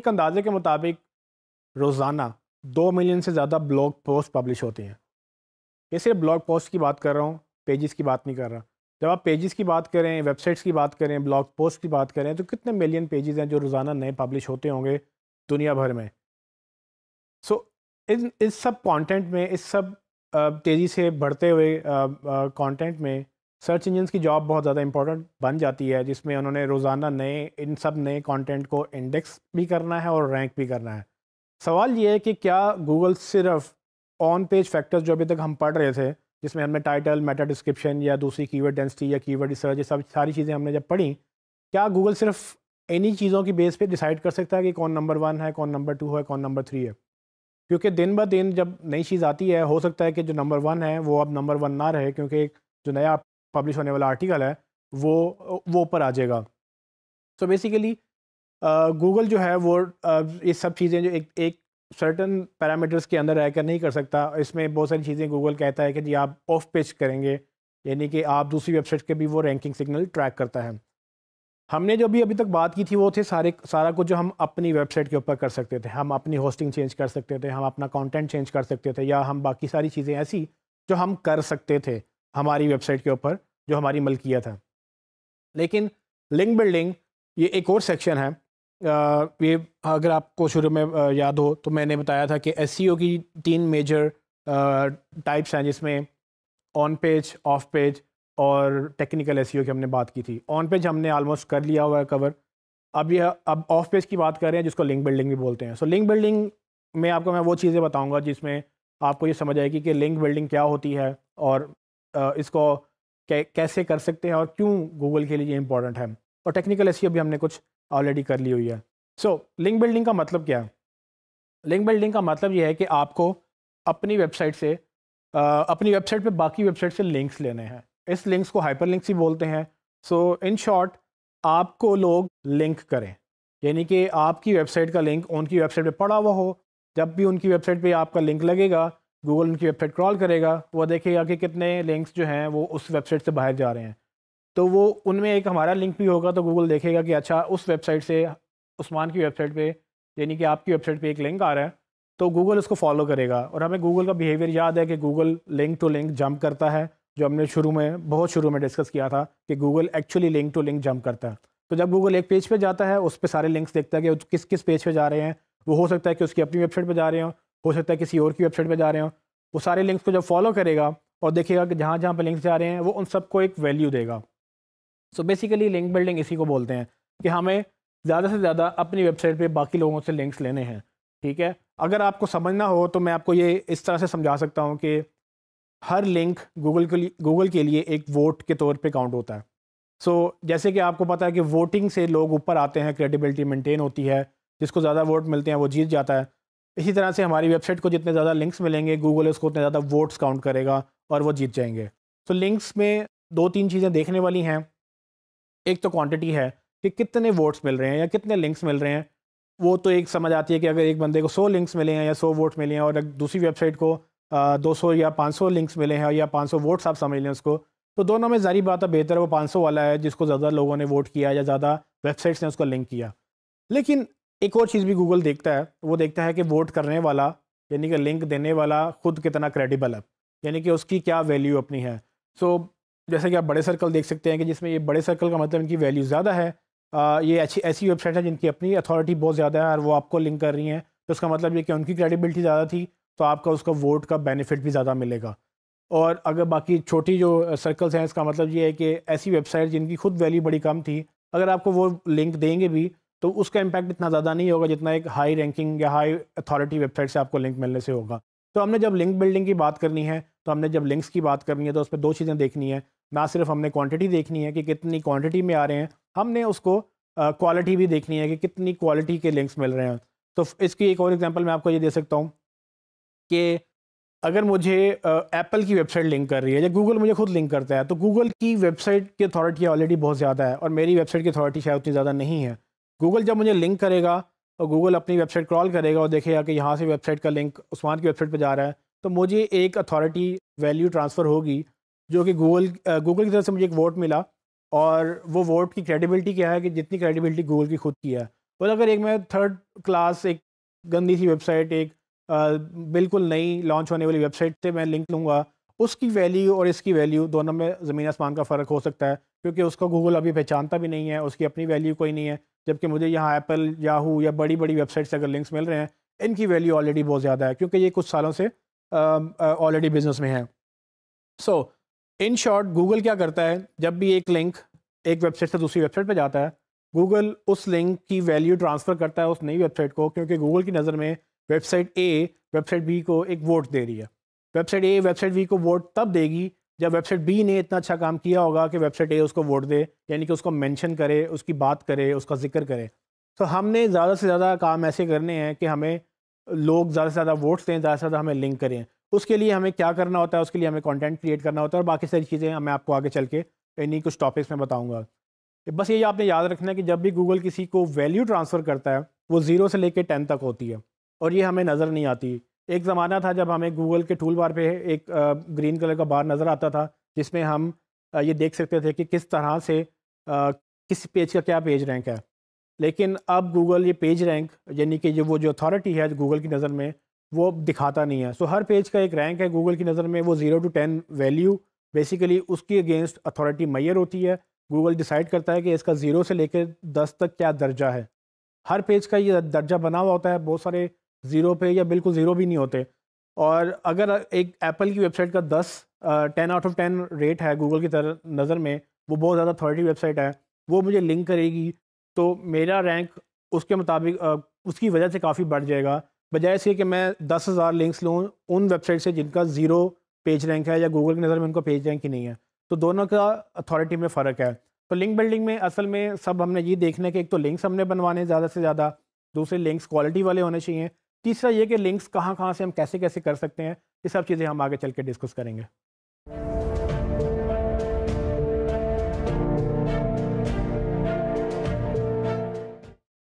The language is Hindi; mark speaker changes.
Speaker 1: एक अंदाजे के मुताबिक रोज़ाना दो मिलियन से ज़्यादा ब्लॉग पोस्ट पब्लिश होती हैं ये सिर्फ ब्लॉग पोस्ट की बात कर रहा हूँ पेजेस की बात नहीं कर रहा जब आप पेजेस की बात करें वेबसाइट्स की बात करें ब्लॉग पोस्ट की बात करें तो कितने मिलियन पेजेस हैं जो रोज़ाना नए पब्लिश होते होंगे दुनिया भर में सो so, इन इस सब कंटेंट में इस सब तेज़ी से बढ़ते हुए कंटेंट में सर्च इंजन्स की जॉब बहुत ज़्यादा इंपॉर्टेंट बन जाती है जिसमें उन्होंने रोज़ाना नए इन सब नए कंटेंट को इंडेक्स भी करना है और रैंक भी करना है सवाल ये है कि क्या गूगल सिर्फ ऑन पेज फैक्टर्स जो अभी तक हम पढ़ रहे थे जिसमें हमने टाइटल मेटा डिस्क्रिप्शन या दूसरी कीवर्ड डेंसिटी या कीवर्ड रिसर्च ये सब सारी चीज़ें हमने जब पढ़ी क्या गूगल सिर्फ इन्हीं चीज़ों की बेस पे डिसाइड कर सकता है कि कौन नंबर वन है कौन नंबर टू है कौन नंबर थ्री है क्योंकि दिन ब दिन जब नई चीज़ आती है हो सकता है कि जो नंबर वन है वो अब नंबर वन ना रहे क्योंकि जो नया पब्लिश होने वाला आर्टिकल है वो वो ऊपर आ जाएगा सो बेसिकली गूगल जो है वो ये सब चीज़ें जो एक एक सर्टन पैरामीटर्स के अंदर रहकर नहीं कर सकता इसमें बहुत सारी चीज़ें गूगल कहता है कि जी आप ऑफ पेज करेंगे यानी कि आप दूसरी वेबसाइट के भी वो रैंकिंग सिग्नल ट्रैक करता है हमने जो भी अभी तक बात की थी वो थे सारे सारा कुछ जो हम अपनी वेबसाइट के ऊपर कर सकते थे हम अपनी होस्टिंग चेंज कर सकते थे हम अपना कंटेंट चेंज कर सकते थे या हम बाकी सारी चीज़ें ऐसी जो हम कर सकते थे हमारी वेबसाइट के ऊपर जो हमारी मलकियत है लेकिन लिंक बिल्डिंग ये एक और सेक्शन है ये अगर आपको शुरू में याद हो तो मैंने बताया था कि एस e की तीन मेजर टाइप्स हैं जिसमें ऑन पेज ऑफ पेज और टेक्निकल एस e की हमने बात की थी ऑन पेज हमने ऑलमोस्ट कर लिया हुआ है कवर अब यह अब ऑफ पेज की बात कर रहे हैं जिसको लिंक बिल्डिंग भी बोलते हैं सो लिंक बिल्डिंग में आपको मैं वो चीज़ें बताऊँगा जिसमें आपको ये समझ आएगी कि लिंक बिल्डिंग क्या होती है और इसको कैसे कर सकते हैं और क्यों गूगल के लिए इंपॉर्टेंट है और टेक्निकल ऐसी अभी हमने कुछ ऑलरेडी कर ली हुई है सो लिंक बिल्डिंग का मतलब क्या है लिंक बिल्डिंग का मतलब ये है कि आपको अपनी वेबसाइट से आ, अपनी वेबसाइट पे बाकी वेबसाइट से लिंक्स लेने हैं इस लिंक्स को हाइपर लिंक्स ही बोलते हैं सो इन शॉर्ट आपको लोग लिंक करें यानी कि आपकी वेबसाइट का लिंक उनकी वेबसाइट पे पड़ा हुआ हो जब भी उनकी वेबसाइट पे आपका लिंक लगेगा गूगल उनकी वेबसाइट क्रॉल करेगा वो देखेगा कि कितने लिंक्स जो हैं वो उस वेबसाइट से बाहर जा रहे हैं तो वो उनमें एक हमारा लिंक भी होगा तो गूगल देखेगा कि अच्छा उस वेबसाइट से उस्मान की वेबसाइट पे यानी कि आपकी वेबसाइट पे एक लिंक आ रहा है तो गूगल उसको फॉलो करेगा और हमें गूगल का बिहेवियर याद है कि Google link to link jump करता है जो हमने शुरू में बहुत शुरू में डिस्कस किया था कि Google actually link to link jump करता है तो जब गूगल एक पेज पे जाता है उस पर सारे लिंक्स देखता है कि किस किस पेज पे जा रहे हैं वो हो सकता है कि उसकी अपनी वेबसाइट पर जा रहे हों हो सकता है किसी और की वेबसाइट पर जा रहे हो वो सारे लिंक्स को जब फॉलो करेगा और देखेगा कि जहाँ जहाँ पर लिंक्स जा रहे हैं वो उन सबको एक वैल्यू देगा सो बेसिकली लिंक बिल्डिंग इसी को बोलते हैं कि हमें ज़्यादा से ज़्यादा अपनी वेबसाइट पे बाकी लोगों से लिंक्स लेने हैं ठीक है अगर आपको समझना हो तो मैं आपको ये इस तरह से समझा सकता हूँ कि हर लिंक गूगल के लिए गूगल के लिए एक वोट के तौर पे काउंट होता है सो so, जैसे कि आपको पता है कि वोटिंग से लोग ऊपर आते हैं क्रेडिबिलिटी मेंटेन होती है जिसको ज़्यादा वोट मिलते हैं वो जीत जाता है इसी तरह से हमारी वेबसाइट को जितने ज़्यादा लिंक्स मिलेंगे गूगल उसको उतने ज़्यादा वोट्स काउंट करेगा और वो जीत जाएंगे तो लिंक्स में दो तीन चीज़ें देखने वाली हैं एक तो क्वांटिटी है कि कितने वोट्स मिल रहे हैं या कितने लिंक्स मिल रहे हैं वो तो एक समझ आती है कि अगर एक बंदे को सौ लिंक्स मिले हैं या सौ वोट्स मिले हैं और दूसरी वेबसाइट को दो सौ या पाँच सौ लिंक्स मिले हैं या पाँच सौ वोट्स आप समझ लें उसको तो दोनों में जारी बात है बेहतर वो पाँच सौ वाला है जिसको ज़्यादा लोगों ने वोट किया या ज़्यादा वेबसाइट्स ने उसको लिंक किया लेकिन एक और चीज़ भी गूगल देखता है वो देखता है कि वोट करने वाला यानी कि लिंक देने वाला खुद कितना क्रेडिबल है यानी कि उसकी क्या वैल्यू अपनी है सो so, जैसे कि आप बड़े सर्कल देख सकते हैं कि जिसमें ये बड़े सर्कल का मतलब इनकी वैल्यू ज़्यादा है आ, ये अच्छी ऐसी वेबसाइट है जिनकी अपनी अथॉरिटी बहुत ज़्यादा है और वो आपको लिंक कर रही हैं तो उसका मतलब ये कि उनकी क्रेडिबिलिटी ज़्यादा थी तो आपका उसका वोट का बेनिफिट भी ज़्यादा मिलेगा और अगर बाकी छोटी जो सर्कल्स हैं इसका मतलब ये है कि ऐसी वेबसाइट जिनकी खुद वैल्यू बड़ी कम थी अगर आपको वो लिंक देंगे भी तो उसका इम्पैक्ट इतना ज़्यादा नहीं होगा जितना एक हाई रैंकिंग या हाई अथॉरिटी वेबसाइट से आपको लिंक मिलने से होगा तो हमने जब लिंक बिल्डिंग की बात करनी है तो हमने जब लिंक्स की बात करनी है तो उस पर दो चीज़ें देखनी है ना सिर्फ हमने क्वांटिटी देखनी है कि कितनी क्वांटिटी में आ रहे हैं हमने उसको क्वालिटी भी देखनी है कि कितनी क्वालिटी के लिंक्स मिल रहे हैं तो इसकी एक और एग्जाम्पल मैं आपको ये दे सकता हूँ कि अगर मुझे एप्पल की वेबसाइट लिंक कर रही है या गूगल मुझे खुद लिंक करता है तो गूगल की वेबसाइट की अथॉरिटी ऑलरेडी बहुत ज़्यादा है और मेरी वेबसाइट की अथॉरिटी शायद उतनी ज़्यादा नहीं है गूगल जब मुझे लिंक करेगा और गूगल अपनी वेबसाइट क्रॉल करेगा और देखेगा कि यहाँ से वेबसाइट का लिंक उस्मान की वेबसाइट पर जा रहा है तो मुझे एक अथॉरिटी वैल्यू ट्रांसफ़र होगी जो कि गूगल गूगल की तरफ से मुझे एक वोट मिला और वो वोट की क्रेडिबिलिटी क्या है कि जितनी क्रेडिबिलिटी गूगल की खुद की है और अगर एक मैं थर्ड क्लास एक गंदी सी वेबसाइट एक आ, बिल्कुल नई लॉन्च होने वाली वेबसाइट से मैं लिंक लूँगा उसकी वैल्यू और इसकी वैल्यू दोनों में ज़मीन आसमान का फ़र्क हो सकता है क्योंकि उसका गूगल अभी पहचानता भी नहीं है उसकी अपनी वैल्यू कोई नहीं है जबकि मुझे यहाँ एप्पल याहू या बड़ी बड़ी वेबसाइट से अगर लिंक्स मिल रहे हैं इनकी वैल्यू ऑलरेडी बहुत ज़्यादा है क्योंकि ये कुछ सालों से ऑलरेडी बिजनेस में है सो इन शॉर्ट गूगल क्या करता है जब भी एक लिंक एक वेबसाइट से दूसरी वेबसाइट पर जाता है गूगल उस लिंक की वैल्यू ट्रांसफ़र करता है उस नई वेबसाइट को क्योंकि गूगल की नज़र में वेबसाइट ए वेबसाइट बी को एक वोट दे रही है वेबसाइट ए वेबसाइट बी को वोट तब देगी जब वेबसाइट बी ने इतना अच्छा काम किया होगा कि वेबसाइट ए उसको वोट दे यानी कि उसको मेंशन करे उसकी बात करे उसका जिक्र करे तो हमने ज़्यादा से ज़्यादा काम ऐसे करने हैं कि हमें लोग ज़्यादा से ज़्यादा वोट्स दें ज़्यादा से ज़्यादा हमें लिंक करें उसके लिए हमें क्या करना होता है उसके लिए हमें कॉन्टेंट क्रिएट करना होता है और बाकी सारी चीज़ें मैं आपको आगे चल के इन्हीं कुछ टॉपिक्स में बताऊँगा बस ये आपने याद रखना है कि जब भी गूगल किसी को वैल्यू ट्रांसफ़र करता है वो ज़ीरो से लेकर टेन तक होती है और ये हमें नज़र नहीं आती एक ज़माना था जब हमें गूगल के टूल बार पे एक ग्रीन कलर का बार नज़र आता था जिसमें हम ये देख सकते थे कि किस तरह से किस पेज का क्या पेज रैंक है लेकिन अब गूगल ये पेज रैंक यानी कि जो वो जो अथॉरिटी है गूगल की नज़र में वो दिखाता नहीं है सो हर पेज का एक रैंक है गूगल की नज़र में वो zero to ten value basically उसकी अगेंस्ट अथॉरिटी मैयर होती है गूगल डिसाइड करता है कि इसका ज़ीरो से लेकर दस तक क्या दर्जा है हर पेज का ये दर्जा बना हुआ होता है बहुत सारे ज़ीरो पे या बिल्कुल ज़ीरो भी नहीं होते और अगर एक एप्पल की वेबसाइट का दस ten out of ten rate है गूगल की तरह नज़र में वो बहुत ज़्यादा अथॉरिटी वेबसाइट है वो मुझे लिंक करेगी तो मेरा रैंक उसके मुताबिक उसकी वजह से काफ़ी बढ़ जाएगा बजाय इसके कि मैं दस हज़ार लिंक्स लूँ उन वेबसाइट से जिनका ज़ीरो पेज रैंक है या गूगल की नज़र में उनका पेज रैंक ही नहीं है तो दोनों का अथॉरिटी में फ़र्क है तो लिंक बिल्डिंग में असल में सब हमने ये देखना है कि एक तो लिंक्स हमने बनवाने ज़्यादा से ज़्यादा दूसरे लिंक्स क्वालिटी वाले होने चाहिए तीसरा ये कि लिंक्स कहाँ कहाँ से हम कैसे कैसे कर सकते हैं ये सब चीज़ें हम आगे चल के डिस्कस करेंगे